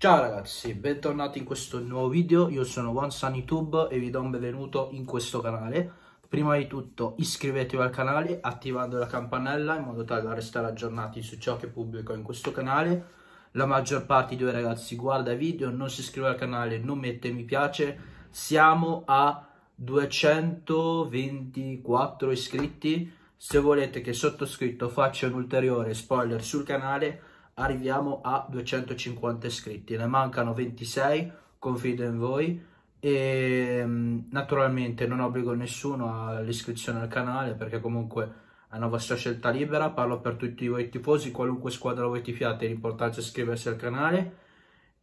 Ciao ragazzi, bentornati in questo nuovo video, io sono OneSunnyTube e vi do un benvenuto in questo canale. Prima di tutto iscrivetevi al canale attivando la campanella in modo tale da restare aggiornati su ciò che pubblico in questo canale. La maggior parte di voi ragazzi guarda i video, non si iscrive al canale, non mette mi piace. Siamo a 224 iscritti. Se volete che sottoscritto faccia un ulteriore spoiler sul canale arriviamo a 250 iscritti, ne mancano 26, confido in voi e ehm, naturalmente non obbligo nessuno all'iscrizione al canale perché comunque è una vostra scelta libera, parlo per tutti voi tifosi, qualunque squadra voi tifiate, l'importanza è iscriversi al canale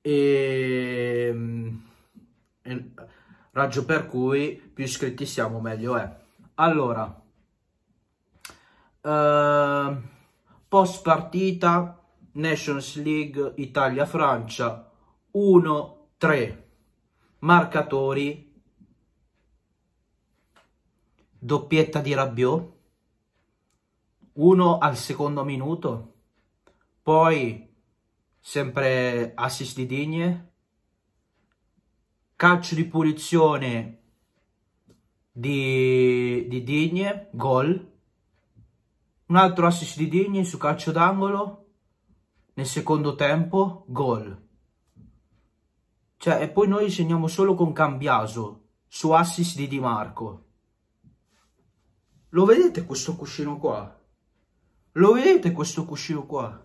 ehm, e, e raggio per cui più iscritti siamo meglio è. Allora, eh, post partita Nations League Italia-Francia 1-3 marcatori doppietta di Rabiot uno al secondo minuto poi sempre assist di Digne calcio di punizione di, di Digne gol un altro assist di Digne su calcio d'angolo nel secondo tempo gol. Cioè, e poi noi segniamo solo con Cambiaso, su assist di Di Marco. Lo vedete questo cuscino qua? Lo vedete questo cuscino qua?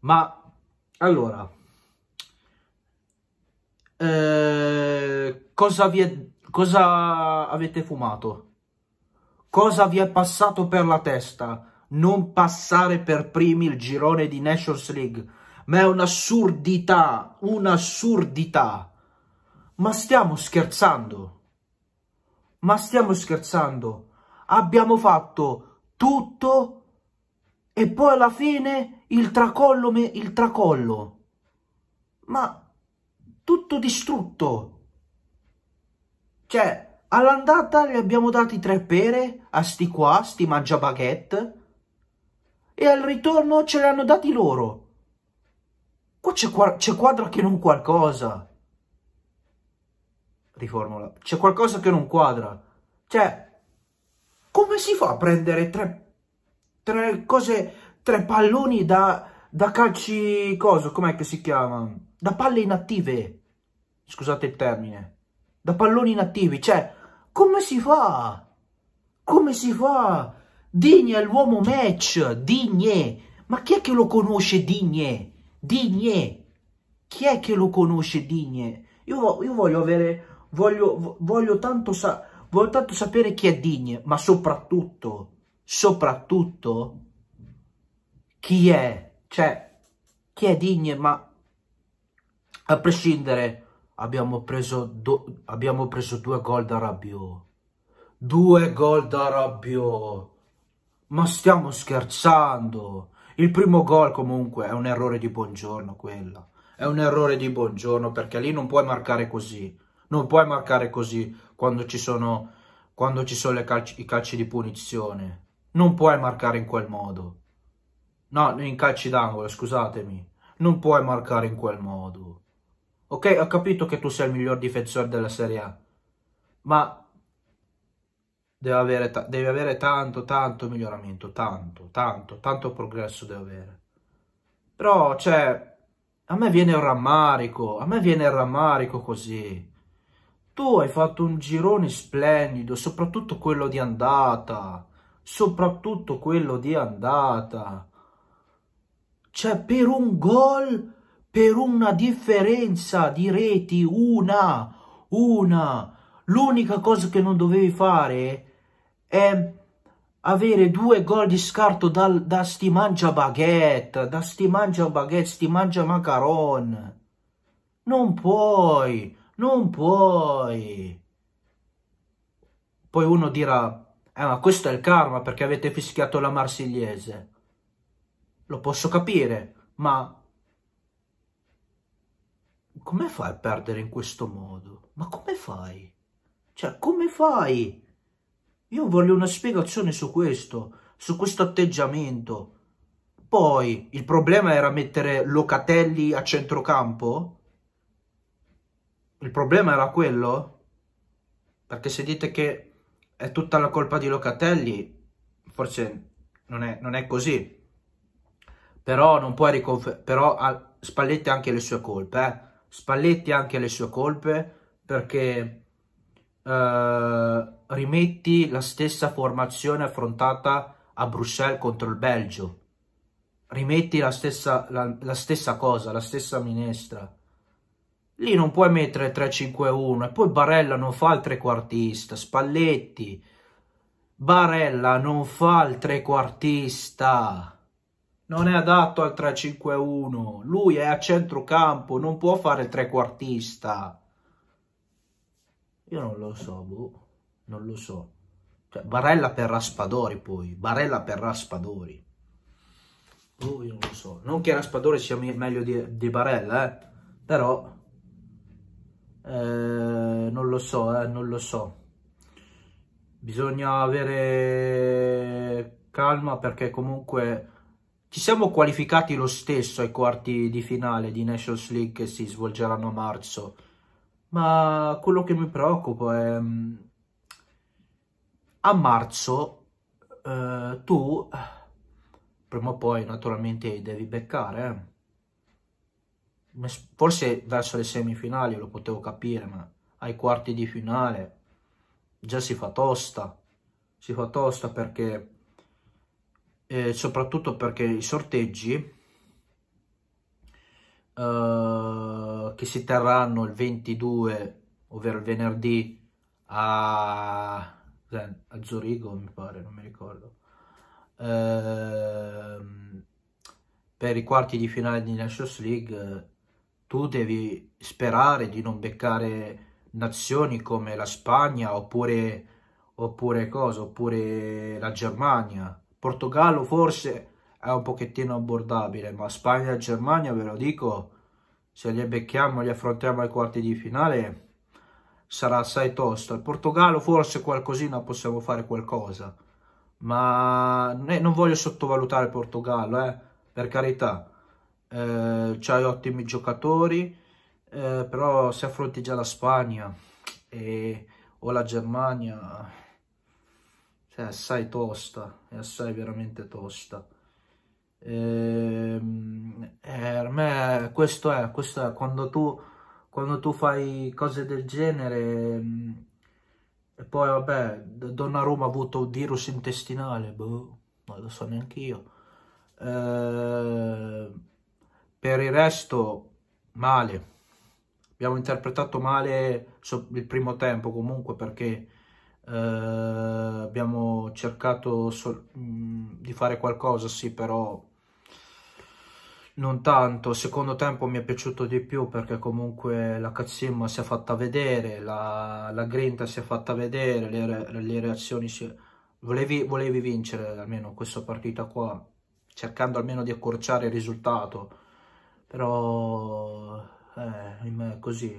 Ma, allora, eh, cosa, vi è, cosa avete fumato? Cosa vi è passato per la testa? non passare per primi il girone di Nations League. Ma è un'assurdità, un'assurdità. Ma stiamo scherzando. Ma stiamo scherzando. Abbiamo fatto tutto e poi alla fine il tracollo, il tracollo. Ma tutto distrutto. Cioè, all'andata gli abbiamo dati tre pere a sti qua, sti mangiabaguette e al ritorno ce l'hanno dati loro. Qua c'è, qua- quadra che non qualcosa. Riformula. C'è qualcosa che non quadra. Cioè, come si fa a prendere tre, tre cose, tre palloni da, da calci... Cosa? Com'è che si chiama? Da palle inattive. Scusate il termine. Da palloni inattivi. Cioè, come si fa? Come si fa? Digne è l'uomo match, Digne. Ma chi è che lo conosce Digne? Digne. Chi è che lo conosce Digne? Io, io voglio avere, voglio, voglio tanto, sa, voglio tanto sapere chi è Digne, ma soprattutto, soprattutto, chi è? Cioè, chi è Digne, ma a prescindere, abbiamo preso, do, abbiamo preso due gol da rabbio. Due gol da rabbio. Ma stiamo scherzando! Il primo gol comunque è un errore di buongiorno quello. È un errore di buongiorno perché lì non puoi marcare così. Non puoi marcare così quando ci sono, quando ci sono calci, i calci di punizione. Non puoi marcare in quel modo. No, in calci d'angolo, scusatemi. Non puoi marcare in quel modo. Ok, ho capito che tu sei il miglior difensore della Serie A. Ma deve avere, deve avere tanto, tanto miglioramento, tanto, tanto, tanto progresso deve avere. Però, cioè, a me viene il rammarico, a me viene il rammarico così. Tu hai fatto un girone splendido, soprattutto quello di andata, soprattutto quello di andata. Cioè, per un gol, per una differenza di reti, una, una, L'unica cosa che non dovevi fare e avere due gol di scarto dal, da sti mangia baguette, da sti mangia baguette, sti mangia macaron. Non puoi, non puoi. Poi uno dirà, eh ma questo è il karma perché avete fischiato la marsigliese. Lo posso capire, ma come fai a perdere in questo modo? Ma come fai? Cioè, come fai? Io voglio una spiegazione su questo, su questo atteggiamento. Poi, il problema era mettere Locatelli a centrocampo? Il problema era quello? Perché se dite che è tutta la colpa di Locatelli, forse non è, non è così. Però, non puoi riconfermare. però Spalletti ha anche le sue colpe, eh? Spalletti ha anche le sue colpe perché... Uh, rimetti la stessa formazione affrontata a Bruxelles contro il Belgio. Rimetti la stessa, la, la stessa cosa, la stessa minestra. Lì non puoi mettere 3-5-1 e poi Barella non fa il trequartista, Spalletti. Barella non fa il trequartista. Non è adatto al 3-5-1. Lui è a centrocampo, non può fare il trequartista. Io non lo so, boh non lo so. Cioè, Barella per Raspadori poi, Barella per Raspadori. Oh, io non lo so. Non che Raspadori sia meglio di, di Barella, eh. Però... Eh, non lo so, eh, non lo so. Bisogna avere calma perché comunque ci siamo qualificati lo stesso ai quarti di finale di Nations League che si svolgeranno a marzo. Ma quello che mi preoccupa è mm, a marzo eh, tu, prima o poi naturalmente devi beccare, eh. forse verso le semifinali lo potevo capire, ma ai quarti di finale già si fa tosta, si fa tosta perché eh, soprattutto perché i sorteggi eh, che si terranno il 22 ovvero il venerdì a Zurigo, mi pare, non mi ricordo. Ehm, per i quarti di finale di Nations League tu devi sperare di non beccare nazioni come la Spagna oppure, oppure cosa, oppure la Germania. Portogallo forse è un pochettino abbordabile, ma Spagna e Germania ve lo dico, se li becchiamo, e li affrontiamo ai quarti di finale, sarà assai tosto. Il Portogallo forse qualcosina possiamo fare qualcosa, ma non voglio sottovalutare il Portogallo, eh, per carità. Eh, c'hai ottimi giocatori, eh, però se affronti già la Spagna e, o la Germania, è assai tosta, è assai veramente tosta. Ehm, eh, eh, a me questo è, questo è quando tu quando tu fai cose del genere mm, e poi vabbè donna Roma ha avuto un virus intestinale boh, non lo so neanche io eh, per il resto male abbiamo interpretato male il primo tempo comunque perché eh, abbiamo cercato mm, di fare qualcosa sì però non tanto, secondo tempo mi è piaciuto di più perché comunque la Cazzimma si è fatta vedere, la, la grinta si è fatta vedere, le, le reazioni si... Volevi, volevi vincere almeno questa partita qua, cercando almeno di accorciare il risultato, però eh, così.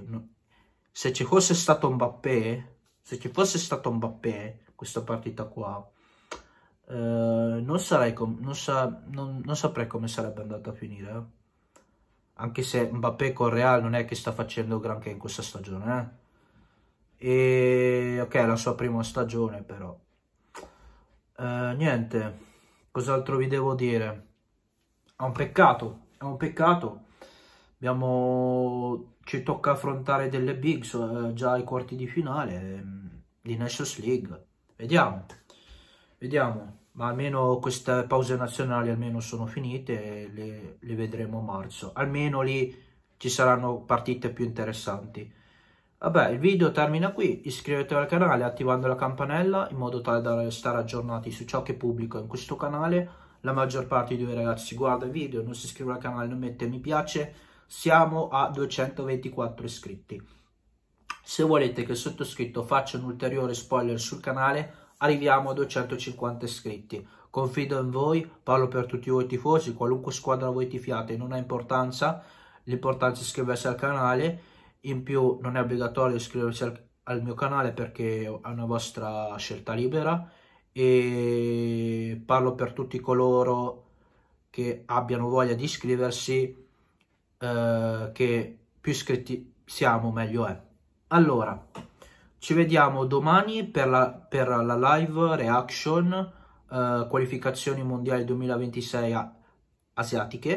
Se ci fosse stato un Mbappé, se ci fosse stato un Mbappé, questa partita qua, Uh, non, non, sa non, non, saprei come sarebbe andata a finire. Eh. Anche se Mbappé con Real non è che sta facendo granché in questa stagione. Eh. E ok, è la sua prima stagione però. Uh, niente, cos'altro vi devo dire? È un peccato, è un peccato. Abbiamo... Ci tocca affrontare delle bigs eh, già ai quarti di finale ehm, di Nations League. Vediamo. Vediamo, ma almeno queste pause nazionali almeno sono finite e le, le vedremo a marzo. Almeno lì ci saranno partite più interessanti. Vabbè, il video termina qui, iscrivetevi al canale attivando la campanella in modo tale da restare aggiornati su ciò che pubblico in questo canale. La maggior parte di voi ragazzi guarda il video, non si iscrive al canale, non mette mi piace. Siamo a 224 iscritti. Se volete che il sottoscritto faccia un ulteriore spoiler sul canale, arriviamo a 250 iscritti. Confido in voi, parlo per tutti voi tifosi, qualunque squadra voi tifiate, non ha importanza, l'importanza è iscriversi al canale, in più non è obbligatorio iscriversi al, al mio canale perché è una vostra scelta libera e parlo per tutti coloro che abbiano voglia di iscriversi, eh, che più iscritti siamo meglio è. Allora, ci vediamo domani per la, per la live reaction eh, qualificazioni mondiali 2026 a, asiatiche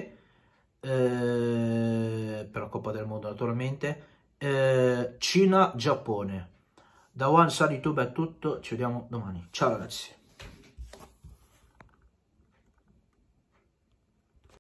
eh, per la Coppa del Mondo naturalmente eh, Cina-Giappone da One Sun YouTube è tutto ci vediamo domani ciao ragazzi